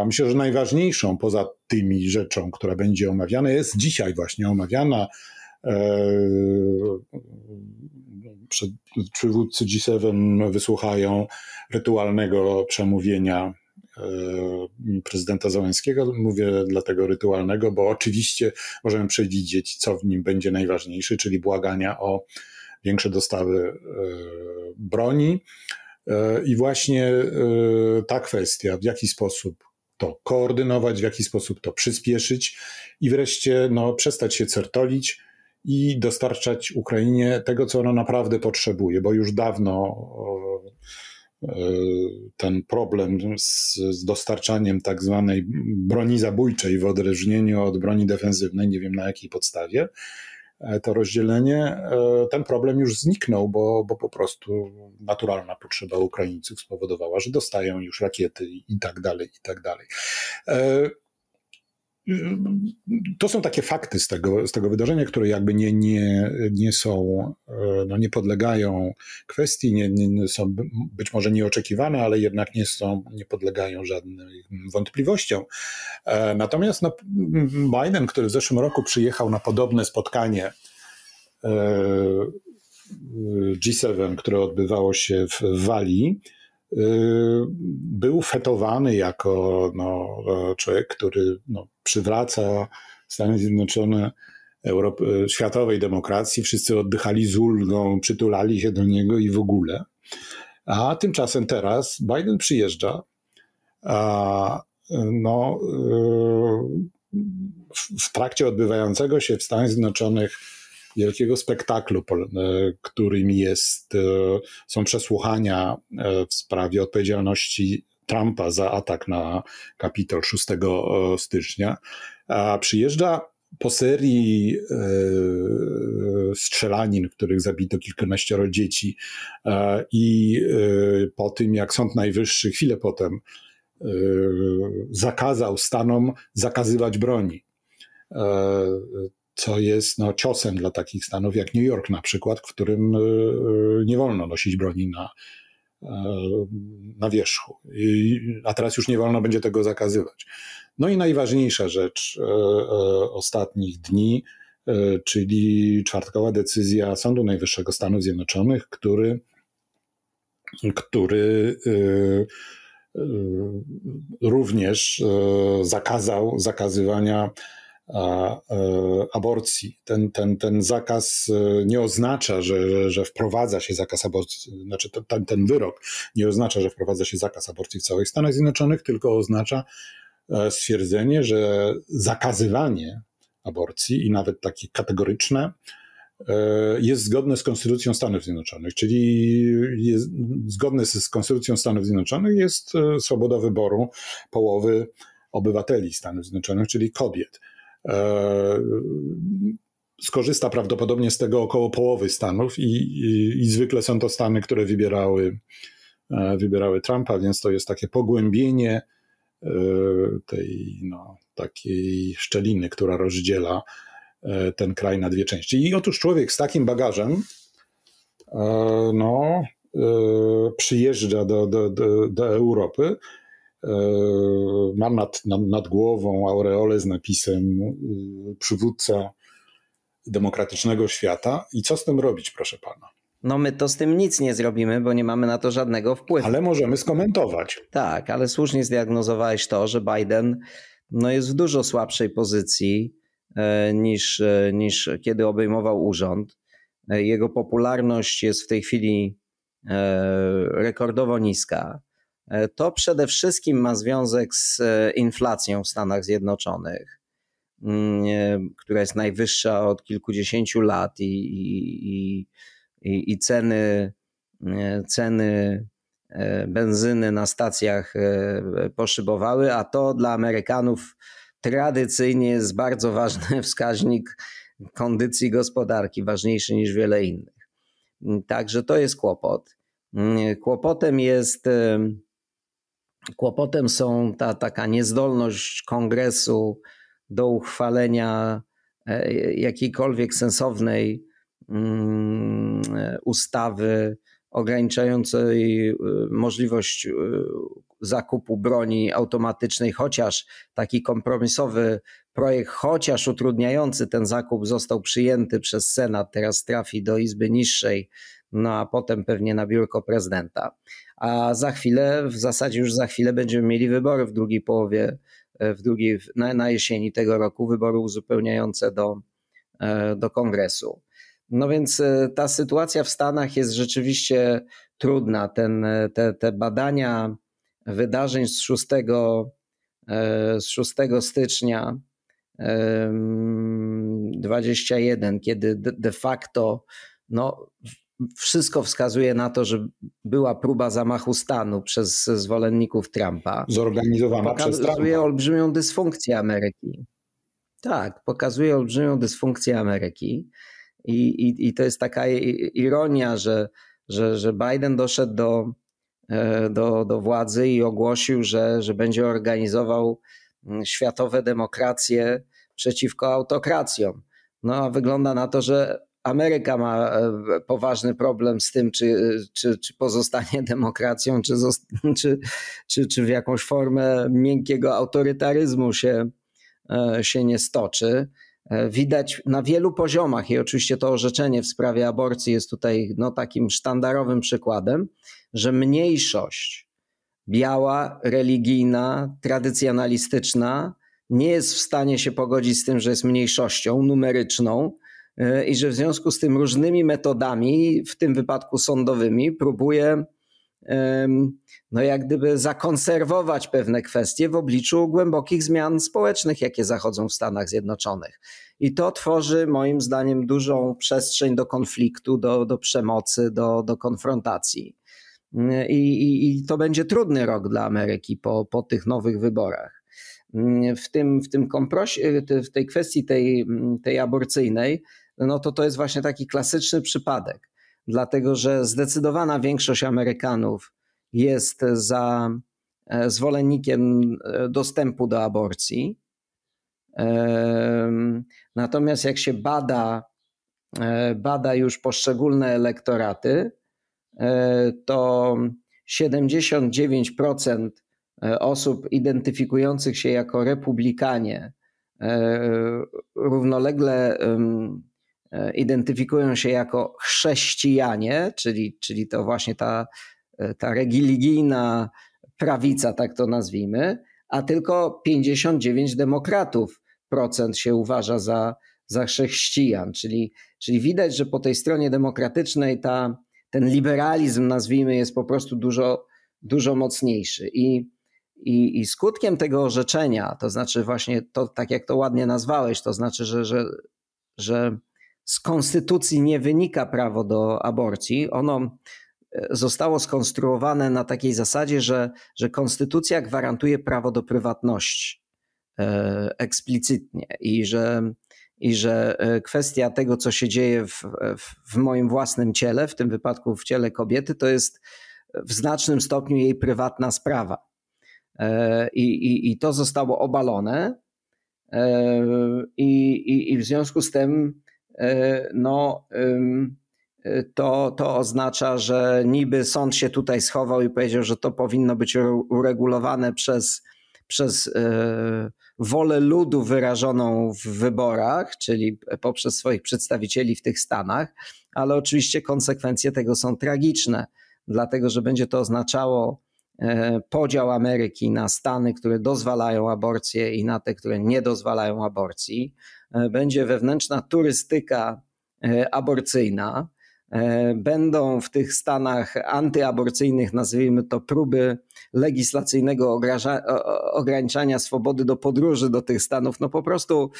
Myślę, że najważniejszą poza tymi rzeczą, która będzie omawiana, jest dzisiaj właśnie omawiana e, przed, przywódcy G7 wysłuchają rytualnego przemówienia e, prezydenta Załęskiego. Mówię dlatego rytualnego, bo oczywiście możemy przewidzieć, co w nim będzie najważniejsze, czyli błagania o większe dostawy e, broni, E, I właśnie e, ta kwestia, w jaki sposób to koordynować, w jaki sposób to przyspieszyć i wreszcie no, przestać się certolić i dostarczać Ukrainie tego, co ona naprawdę potrzebuje, bo już dawno e, ten problem z, z dostarczaniem tak zwanej broni zabójczej w odróżnieniu od broni defensywnej, nie wiem na jakiej podstawie, E, to rozdzielenie, e, ten problem już zniknął, bo, bo po prostu naturalna potrzeba Ukraińców spowodowała, że dostają już rakiety i tak dalej, i tak dalej. E, Y, y, to są takie fakty z tego, z tego wydarzenia, które jakby nie, nie, nie są, y, no nie podlegają kwestii, nie, nie są być może nieoczekiwane, ale jednak nie są, nie podlegają żadnym wątpliwościom. E, natomiast no, Biden, który w zeszłym roku przyjechał na podobne spotkanie e, G7, które odbywało się w Walii, Y, był fetowany jako no, e, człowiek, który no, przywraca Stany Zjednoczone Europ e, światowej demokracji. Wszyscy oddychali z ulgą, przytulali się do niego i w ogóle. A tymczasem teraz Biden przyjeżdża, a e, no, w trakcie odbywającego się w Stanach Zjednoczonych wielkiego spektaklu, e, którym jest, e, są przesłuchania e, w sprawie odpowiedzialności Trumpa za atak na Kapitol 6 stycznia. A przyjeżdża po serii strzelanin, w których zabito kilkanaścioro dzieci, i po tym, jak Sąd Najwyższy chwilę potem zakazał Stanom zakazywać broni co jest no, ciosem dla takich stanów jak New York na przykład, w którym e, e, nie wolno nosić broni na, e, na wierzchu. a teraz już nie wolno będzie tego zakazywać. No i najważniejsza rzecz ostatnich dni, czyli czwartkowa decyzja Sądu Najwyższego Stanów Zjednoczonych, który, który również zakazał zakazywania a, e, aborcji. Ten, ten, ten zakaz e, nie oznacza, że, że, wprowadza się zakaz aborcji, znaczy ten, ten wyrok nie oznacza, że wprowadza się zakaz aborcji w całych Stanach Zjednoczonych, tylko oznacza e, stwierdzenie, że zakazywanie aborcji i nawet takie kategoryczne jest zgodne z Konstytucją Stanów Zjednoczonych, czyli jest, zgodne z Konstytucją Stanów Zjednoczonych jest swoboda wyboru połowy obywateli Stanów Zjednoczonych, czyli kobiet. E, skorzysta prawdopodobnie z tego około połowy Stanów i, i, i zwykle są to Stany, które wybierały, e, wybierały Trumpa, więc to jest takie pogłębienie e, tej no, takiej szczeliny, która rozdziela ten kraj na dwie części. I otóż człowiek z takim bagażem no, przyjeżdża do, do, do, do Europy Yy, mam nad, nad, nad głową aureolę z napisem yy, przywódca demokratycznego świata. I co z tym robić, proszę pana? No my to z tym nic nie zrobimy, bo nie mamy na to żadnego wpływu. Ale możemy skomentować. Tak, ale słusznie zdiagnozowałeś to, że Biden no jest w dużo słabszej pozycji e, niż, e, niż kiedy obejmował urząd. E, jego popularność jest w tej chwili rekordowo niska. E, to przede wszystkim ma związek z e, inflacją w Stanach Zjednoczonych, mm, e, która jest najwyższa od kilkudziesięciu lat i, i, i, i ceny, ceny benzyny na stacjach poszybowały, a to dla Amerykanów tradycyjnie jest bardzo ważny wskaźnik kondycji gospodarki, ważniejszy niż wiele innych. Także to jest kłopot. Mm, kłopotem jest Kłopotem są ta taka niezdolność kongresu do uchwalenia e, jakiejkolwiek sensownej mm, ustawy ograniczającej y, możliwość y, zakupu broni automatycznej, chociaż taki kompromisowy projekt, chociaż utrudniający ten zakup, został przyjęty przez Senat, teraz trafi do Izby Niższej no a potem pewnie na biurko prezydenta. A za chwilę, w zasadzie już za chwilę będziemy mieli wybory w drugiej połowie, e, w drugiej, na, na jesieni tego roku, wybory uzupełniające do, e, do kongresu. No więc e, ta sytuacja w Stanach jest rzeczywiście trudna. Ten, te, te badania wydarzeń z 6, z 6 stycznia 21, kiedy de facto no, wszystko wskazuje na to, że była próba zamachu stanu przez zwolenników Trumpa. Zorganizowana przez Trumpa. Pokazuje olbrzymią dysfunkcję Ameryki. Tak, pokazuje olbrzymią dysfunkcję Ameryki. I, i, i to jest taka ironia, że, że, że Biden doszedł do, e, do, do władzy i ogłosił, że, że będzie organizował mm, światowe demokracje przeciwko autokracjom. No a wygląda na to, że Ameryka ma e, poważny problem z tym, czy, czy, czy pozostanie demokracją, czy, czy, czy, czy w jakąś formę miękkiego autorytaryzmu się, e, się nie stoczy. E, widać na wielu poziomach, i oczywiście to orzeczenie w sprawie aborcji jest tutaj no, takim sztandarowym przykładem, że mniejszość biała, religijna, tradycjonalistyczna nie jest w stanie się pogodzić z tym, że jest mniejszością numeryczną E, i że w związku z tym różnymi metodami, w tym wypadku sądowymi, próbuje no jak gdyby zakonserwować pewne kwestie w obliczu głębokich zmian społecznych, jakie zachodzą w Stanach Zjednoczonych. I to tworzy moim zdaniem dużą przestrzeń do konfliktu, do, do przemocy, do, do konfrontacji. Mm, I, i, I to będzie trudny rok dla Ameryki po, po tych nowych wyborach. Mm, w, tym, w, tym komprosie, w tej kwestii tej, tej aborcyjnej, no to to jest właśnie taki klasyczny przypadek, dlatego że zdecydowana większość Amerykanów jest za e, zwolennikiem e, dostępu do aborcji. Natomiast jak się bada, e, bada już poszczególne elektoraty, to 79% osób identyfikujących się jako republikanie równolegle E, identyfikują się jako chrześcijanie, czyli, czyli to właśnie ta, e, ta religijna prawica, tak to nazwijmy, a tylko 59 demokratów procent się uważa za, za chrześcijan. Czyli, czyli widać, że po tej stronie demokratycznej ta, ten liberalizm, nazwijmy, jest po prostu dużo, dużo mocniejszy. I, i, I skutkiem tego orzeczenia, to znaczy właśnie to, tak jak to ładnie nazwałeś, to znaczy, że, że, że z konstytucji nie wynika prawo do aborcji. Ono e, zostało skonstruowane na takiej zasadzie, że, że konstytucja gwarantuje prawo do prywatności e, eksplicytnie i że, i że e, kwestia tego, co się dzieje w, w, w moim własnym ciele, w tym wypadku w ciele kobiety, to jest w znacznym stopniu jej prywatna sprawa. I, i, i to zostało obalone. I, i, I w związku z tym E, no e, to, to oznacza, że niby sąd się tutaj schował i powiedział, że to powinno być uregulowane przez, przez e, wolę ludu wyrażoną w wyborach, czyli poprzez swoich przedstawicieli w tych Stanach, ale oczywiście konsekwencje tego są tragiczne, dlatego że będzie to oznaczało podział Ameryki na Stany, które dozwalają aborcję i na te, które nie dozwalają aborcji. E, będzie wewnętrzna turystyka e, aborcyjna. E, będą w tych stanach antyaborcyjnych, nazwijmy to, próby legislacyjnego ograniczania swobody do podróży do tych stanów. No po prostu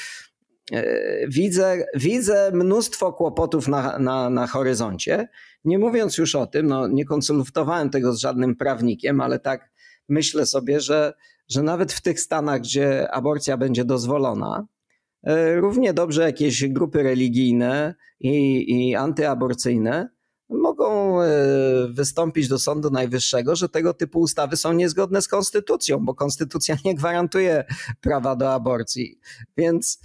widzę, widzę mnóstwo kłopotów na, na, na horyzoncie. Nie mówiąc już o tym, no nie konsultowałem tego z żadnym prawnikiem, ale tak myślę sobie, że, że nawet w tych stanach, gdzie aborcja będzie dozwolona, E, równie dobrze jakieś grupy religijne i, i antyaborcyjne mogą e, wystąpić do Sądu Najwyższego, że tego typu ustawy są niezgodne z konstytucją, bo konstytucja nie gwarantuje prawa do aborcji. Więc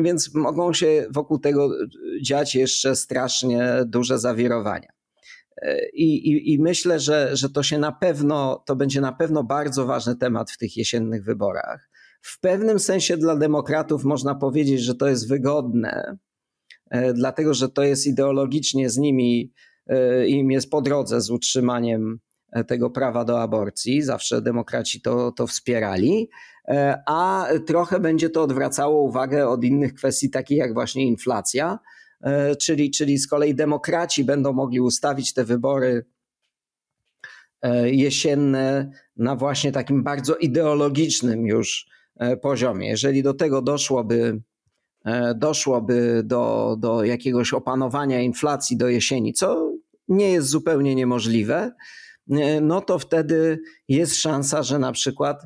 więc mogą się wokół tego dziać jeszcze strasznie duże zawirowania. E, I, i, I, myślę, że, że to się na pewno, to będzie na pewno bardzo ważny temat w tych jesiennych wyborach. W pewnym sensie dla demokratów można powiedzieć, że to jest wygodne, e, dlatego że to jest ideologicznie z nimi, e, im jest po drodze z utrzymaniem e, tego prawa do aborcji. Zawsze demokraci to, to wspierali, a trochę będzie to odwracało uwagę od innych kwestii, takich jak właśnie inflacja, czyli, czyli z kolei demokraci będą mogli ustawić te wybory jesienne na właśnie takim bardzo ideologicznym już E, poziomie. Jeżeli do tego doszłoby, e, doszłoby do, do jakiegoś opanowania inflacji do jesieni, co nie jest zupełnie niemożliwe, e, no to wtedy jest szansa, że na przykład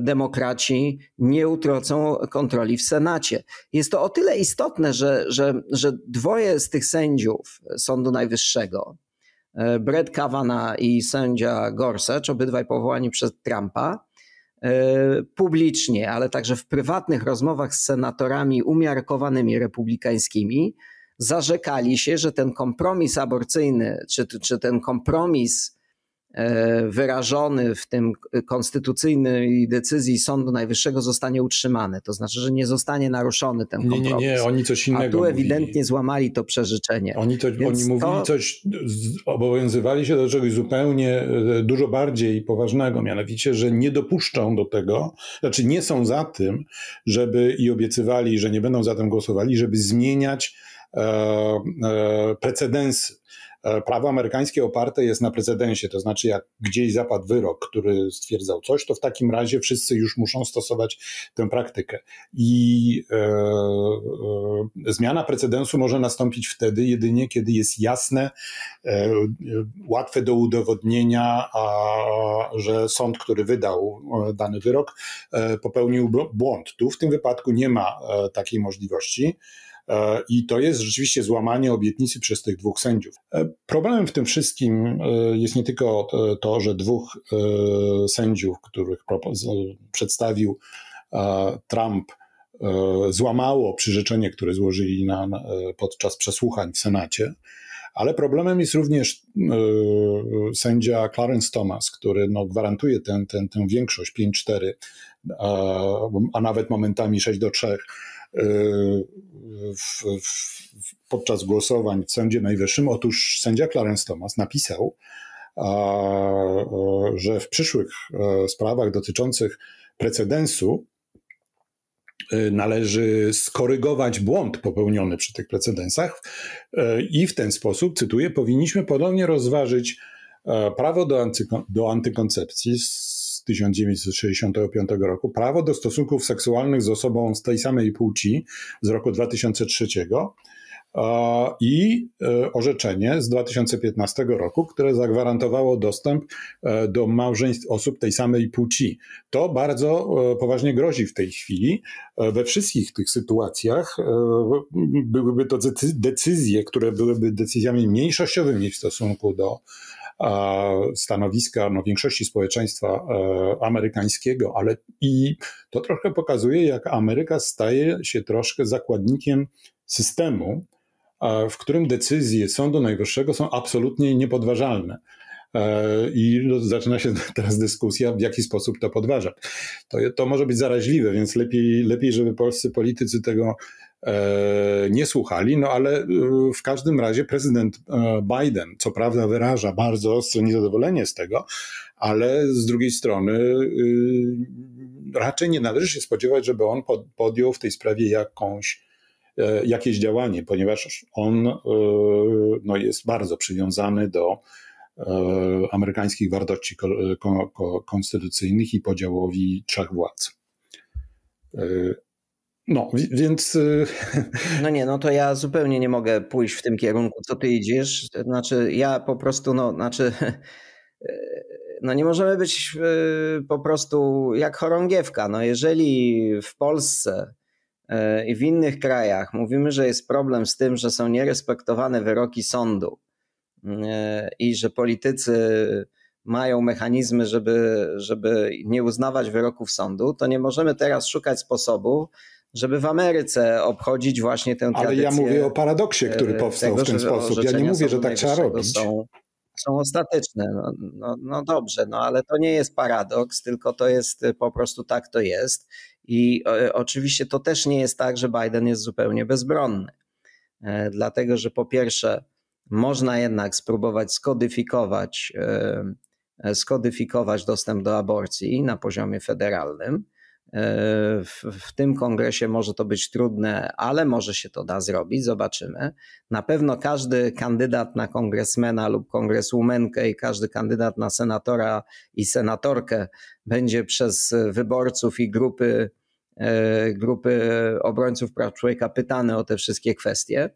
demokraci nie utracą kontroli w Senacie. Jest to o tyle istotne, że, że, że dwoje z tych sędziów Sądu Najwyższego, Brett Kavanaugh i sędzia Gorsuch, obydwaj powołani przez Trumpa, E, publicznie, ale także w prywatnych rozmowach z senatorami umiarkowanymi republikańskimi zarzekali się, że ten kompromis aborcyjny, czy, czy ten kompromis E, wyrażony w tym konstytucyjnej decyzji Sądu Najwyższego zostanie utrzymany. To znaczy, że nie zostanie naruszony ten kompromis. Nie, nie, nie, oni coś innego A tu mówili. ewidentnie złamali to przeżyczenie. Oni, to, oni mówili to... coś, obowiązywali się do czegoś zupełnie e, dużo bardziej poważnego, mianowicie, że nie dopuszczą do tego, znaczy nie są za tym, żeby i obiecywali, że nie będą za tym głosowali, żeby zmieniać e, e precedensy E, prawo amerykańskie oparte jest na precedensie, to znaczy jak gdzieś zapadł wyrok, który stwierdzał coś, to w takim razie wszyscy już muszą stosować tę praktykę. I e, e, zmiana precedensu może nastąpić wtedy jedynie, kiedy jest jasne, e, łatwe do udowodnienia, a, że sąd, który wydał e, dany wyrok, e, popełnił błąd. Tu w tym wypadku nie ma takiej możliwości. E, I to jest rzeczywiście złamanie obietnicy przez tych dwóch sędziów. E, problemem w tym wszystkim e, jest nie tylko to, że dwóch sędziów, których przedstawił Trump, złamało przyrzeczenie, które złożyli na, podczas przesłuchań w Senacie. Ale problemem jest również sędzia Clarence Thomas, który no, gwarantuje tę ten, ten, ten większość 5-4, a, a nawet momentami 6 do 3 Y, w, w, podczas głosowań w Sądzie Najwyższym. Otóż sędzia Clarence Thomas napisał, a, że w przyszłych e, sprawach dotyczących precedensu e, należy skorygować błąd popełniony przy tych precedensach e, i w ten sposób, cytuję, powinniśmy podobnie rozważyć prawo do, antyko- do antykoncepcji z 1965 roku, prawo do stosunków seksualnych z osobą z tej samej płci z roku 2003 e, i e, orzeczenie z 2015 roku, które zagwarantowało dostęp e, do małżeństw osób tej samej płci. To bardzo poważnie grozi w tej chwili. We wszystkich tych sytuacjach byłyby to decyzje, które byłyby decyzjami mniejszościowymi w stosunku do stanowiska no, większości społeczeństwa e, amerykańskiego, ale i to trochę pokazuje, jak Ameryka staje się troszkę zakładnikiem systemu, e, w którym decyzje Sądu Najwyższego są absolutnie niepodważalne. E, I no, zaczyna się teraz dyskusja, w jaki sposób to podważać. To, to może być zaraźliwe, więc lepiej, lepiej, żeby polscy politycy tego E, nie słuchali, no ale e, w każdym razie prezydent e, Biden, co prawda, wyraża bardzo ostre niezadowolenie z tego, ale z drugiej strony raczej nie należy się spodziewać, żeby on podjął w tej sprawie jakąś jakieś działanie, ponieważ on no, jest bardzo przywiązany do amerykańskich wartości konstytucyjnych i podziałowi trzech władz. No, więc. Y, no nie, no to ja zupełnie nie mogę pójść w tym kierunku, co ty idziesz. Znaczy, ja po prostu, no, znaczy. E, no nie możemy być e, po prostu jak chorągiewka. No jeżeli w Polsce e, i w innych krajach mówimy, że jest problem z tym, że są nierespektowane wyroki sądu i że politycy mają mechanizmy, żeby, żeby nie uznawać wyroków sądu, to nie możemy teraz szukać sposobu, żeby w Ameryce obchodzić właśnie tę tradycję. Ale ja mówię o paradoksie, który e, powstał tego, w ten sposób. Ja nie mówię, że tak trzeba robić. Są, są ostateczne. No, no, no dobrze, no ale to nie jest paradoks, tylko to jest e, po prostu tak to jest. I e, oczywiście to też nie jest tak, że Biden jest zupełnie bezbronny. E, dlatego, że po pierwsze, można jednak spróbować skodyfikować, e, skodyfikować dostęp do aborcji na poziomie federalnym E, w, w, tym kongresie może to być trudne, ale może się to da zrobić, zobaczymy. Na pewno każdy kandydat na kongresmena lub kongreswomankę i każdy kandydat na senatora i senatorkę będzie przez wyborców i grupy E, grupy obrońców praw człowieka pytane o te wszystkie kwestie,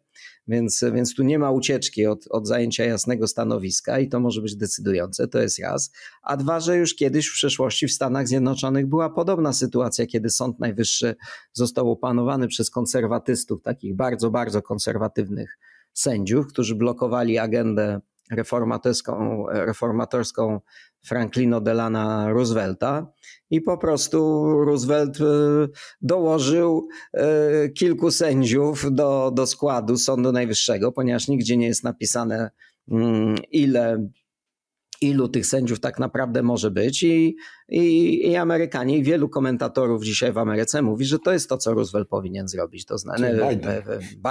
więc, więc tu nie ma ucieczki od, od zajęcia jasnego stanowiska i to może być decydujące, to jest raz. A dwa, że już kiedyś w przeszłości w Stanach Zjednoczonych była podobna sytuacja, kiedy Sąd Najwyższy został opanowany przez konserwatystów, takich bardzo, bardzo konserwatywnych sędziów, którzy blokowali agendę reformatorską, reformatorską Franklina Delana Roosevelta i po prostu Roosevelt e, dołożył e, kilku sędziów do, do składu Sądu Najwyższego, ponieważ nigdzie nie jest napisane mm, ile ilu tych sędziów tak naprawdę może być i, i, i Amerykanie i wielu komentatorów dzisiaj w Ameryce mówi, że to jest to, co Roosevelt powinien zrobić, to znaczy Biden. E,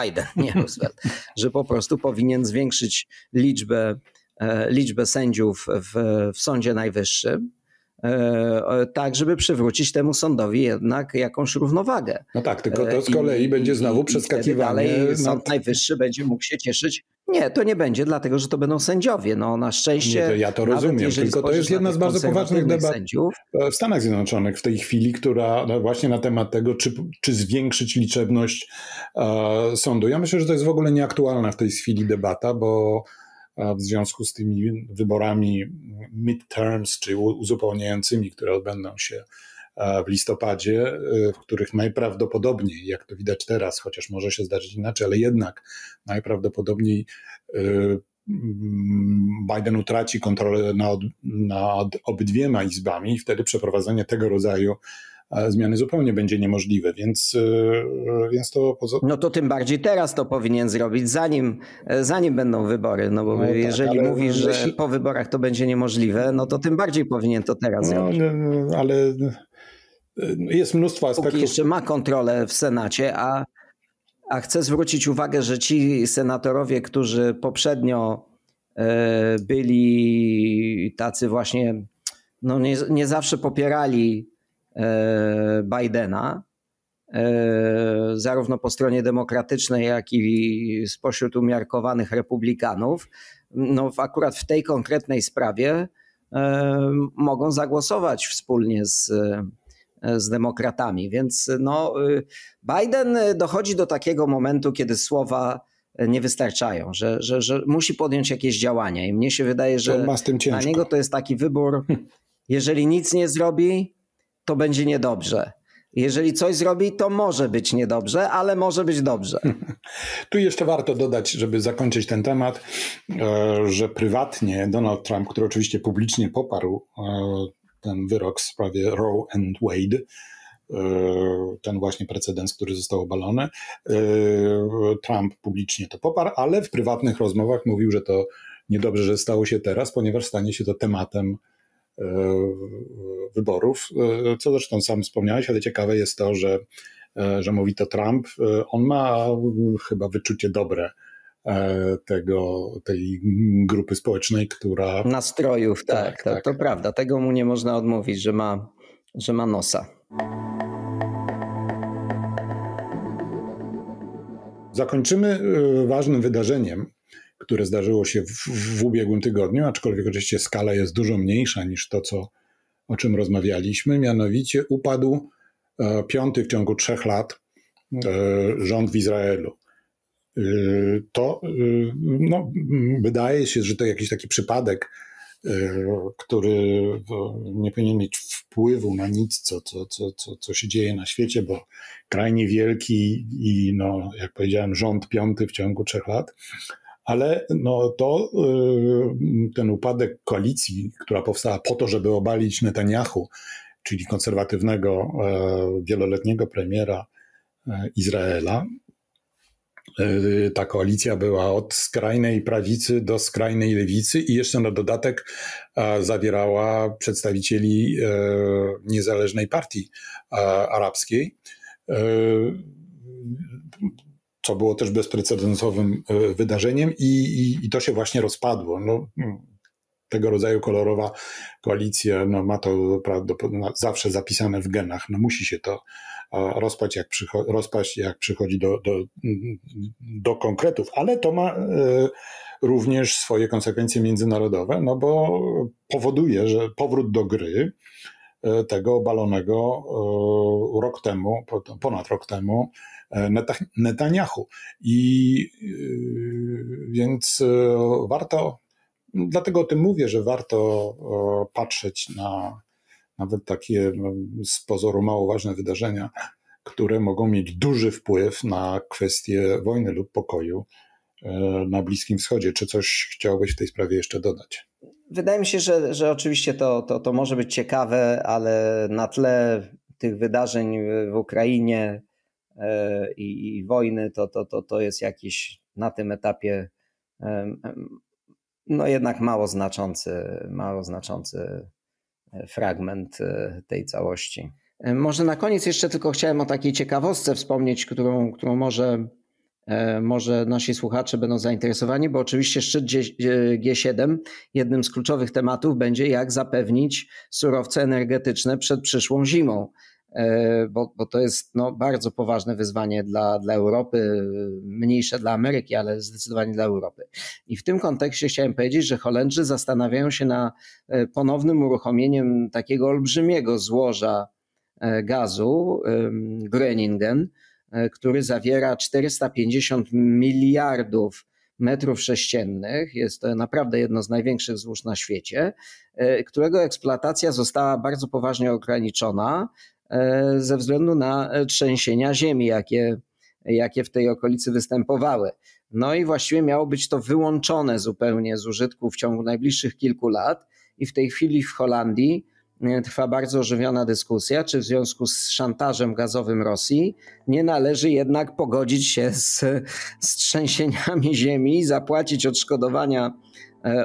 Biden, nie Roosevelt, że po prostu powinien zwiększyć liczbę E, liczbę sędziów w, w Sądzie Najwyższym, e, tak, żeby przywrócić temu sądowi jednak jakąś równowagę. No tak, tylko e, to z kolei I, będzie znowu i, przeskakiwanie. I dalej no. Sąd Najwyższy będzie mógł się cieszyć. Nie, to nie będzie, dlatego że to będą sędziowie. No na szczęście. Nie, to ja to rozumiem, tylko to jest jedna z bardzo poważnych debat sędziów. w Stanach Zjednoczonych w tej chwili, która no, właśnie na temat tego, czy, czy zwiększyć liczebność e, sądu. Ja myślę, że to jest w ogóle nieaktualna w tej chwili debata, bo w związku z tymi wyborami midterms, czy uzupełniającymi, które odbędą się e, w listopadzie, e, w których najprawdopodobniej, jak to widać teraz, chociaż może się zdarzyć inaczej, ale jednak najprawdopodobniej e, mm, Biden utraci kontrolę nad, nad obydwiema izbami i wtedy przeprowadzenie tego rodzaju zmiany zupełnie będzie niemożliwe, więc, e, e, więc to... No to tym bardziej teraz to powinien zrobić, zanim, e, zanim będą wybory, no bo no tak, jeżeli tak, mówisz, że po wyborach to będzie niemożliwe, no to tym bardziej powinien to teraz no, zrobić. No, no, ale jest mnóstwo aspektów... Póki jeszcze ma kontrolę w Senacie, a, a chcę zwrócić uwagę, że ci senatorowie, którzy poprzednio byli tacy właśnie, no nie, nie zawsze popierali E, Bidena, e, zarówno po stronie demokratycznej, jak i spośród umiarkowanych republikanów, no akurat w tej konkretnej sprawie e, mogą zagłosować wspólnie z, z demokratami. Więc no, Biden dochodzi do takiego momentu, kiedy słowa nie wystarczają, że, że, że musi podjąć jakieś działania. I mnie się wydaje, że dla niego to jest taki wybór, jeżeli nic nie zrobi, to będzie niedobrze. Jeżeli coś zrobi, to może być niedobrze, ale może być dobrze. Tu jeszcze warto dodać, żeby zakończyć ten temat, e, że prywatnie Donald Trump, który oczywiście publicznie poparł e, ten wyrok w sprawie Roe and Wade, e, ten właśnie precedens, który został obalony, Trump publicznie to poparł, ale w prywatnych rozmowach mówił, że to niedobrze, że stało się teraz, ponieważ stanie się to tematem E, wyborów, e, co zresztą sam wspomniałeś, ale ciekawe jest to, że, e, że mówi to Trump. On ma chyba wyczucie dobre tego, tej grupy społecznej, która. Nastrojów, tak, tak, tak, to, to prawda. Tego mu nie można odmówić, że ma, że ma nosa. Zakończymy ważnym wydarzeniem, które zdarzyło się w, w ubiegłym tygodniu, aczkolwiek oczywiście skala jest dużo mniejsza niż to, co, o czym rozmawialiśmy. Mianowicie upadł e, piąty w ciągu trzech lat e, rząd w Izraelu. E, to no, wydaje się, że to jakiś taki przypadek, który nie powinien mieć wpływu na nic, co, co, co, co, co się dzieje na świecie, bo kraj niewielki i, no, jak powiedziałem, rząd piąty w ciągu trzech lat ale no to y, ten upadek koalicji, która powstała po to, żeby obalić Netanyahu, czyli konserwatywnego, e, wieloletniego premiera e, Izraela, e, ta koalicja była od skrajnej prawicy do skrajnej lewicy i jeszcze na dodatek zawierała przedstawicieli niezależnej partii arabskiej co było też bezprecedensowym e, wydarzeniem i, i, i to się właśnie rozpadło. No, mm, tego rodzaju kolorowa koalicja no, ma to zawsze zapisane w genach. No, musi się to e, rozpaść, jak, przycho- rozpaść, jak przychodzi do, do, mm, do konkretów, ale to ma y, również swoje konsekwencje międzynarodowe, no bo powoduje, że powrót do gry y, tego obalonego y, rok temu, ponad rok temu, E, Netanyahu. I e, więc e, warto, no, dlatego o tym mówię, że warto patrzeć na nawet takie no, z pozoru mało ważne wydarzenia, które mogą mieć duży wpływ na kwestie wojny lub pokoju na Bliskim Wschodzie. Czy coś chciałbyś w tej sprawie jeszcze dodać? Wydaje mi się, że, że oczywiście to, to, to może być ciekawe, ale na tle tych wydarzeń w Ukrainie, E, i, i wojny, to, to, to, to jest jakiś na tym etapie no jednak mało znaczący, mało znaczący e, fragment e, tej całości. Może na koniec jeszcze tylko chciałem o takiej ciekawostce wspomnieć, którą, którą może, może nasi słuchacze będą zainteresowani, bo oczywiście szczyt G7 jednym z kluczowych tematów będzie jak zapewnić surowce energetyczne przed przyszłą zimą. E, bo, bo to jest no, bardzo poważne wyzwanie dla, dla Europy, mniejsze dla Ameryki, ale zdecydowanie dla Europy. I w tym kontekście chciałem powiedzieć, że Holendrzy zastanawiają się na e, ponownym uruchomieniem takiego olbrzymiego złoża e, gazu Groningen, który zawiera 450 miliardów metrów sześciennych. Jest to naprawdę jedno z największych złóż na świecie, którego eksploatacja została bardzo poważnie ograniczona E, ze względu na e, trzęsienia ziemi, jakie, jakie w tej okolicy występowały. No i właściwie miało być to wyłączone zupełnie z użytku w ciągu najbliższych kilku lat, i w tej chwili w Holandii e, trwa bardzo ożywiona dyskusja, czy w związku z szantażem gazowym Rosji nie należy jednak pogodzić się z, z trzęsieniami ziemi, zapłacić odszkodowania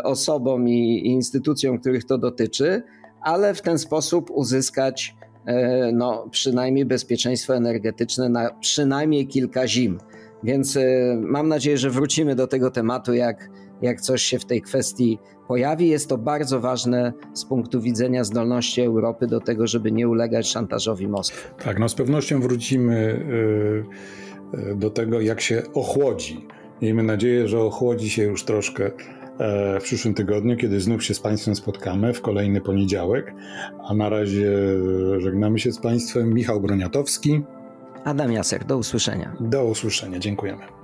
osobom i, i instytucjom, których to dotyczy, ale w ten sposób uzyskać E, no, przynajmniej bezpieczeństwo energetyczne na przynajmniej kilka zim. Więc e, mam nadzieję, że wrócimy do tego tematu, jak, jak coś się w tej kwestii pojawi. Jest to bardzo ważne z punktu widzenia zdolności Europy do tego, żeby nie ulegać szantażowi Moskwy. Tak, no z pewnością wrócimy e, do tego, jak się ochłodzi. Miejmy nadzieję, że ochłodzi się już troszkę E, w przyszłym tygodniu, kiedy znów się z Państwem spotkamy w kolejny poniedziałek. A na razie e, żegnamy się z Państwem. Michał Broniatowski. Adam Jasek, do usłyszenia. Do usłyszenia, dziękujemy.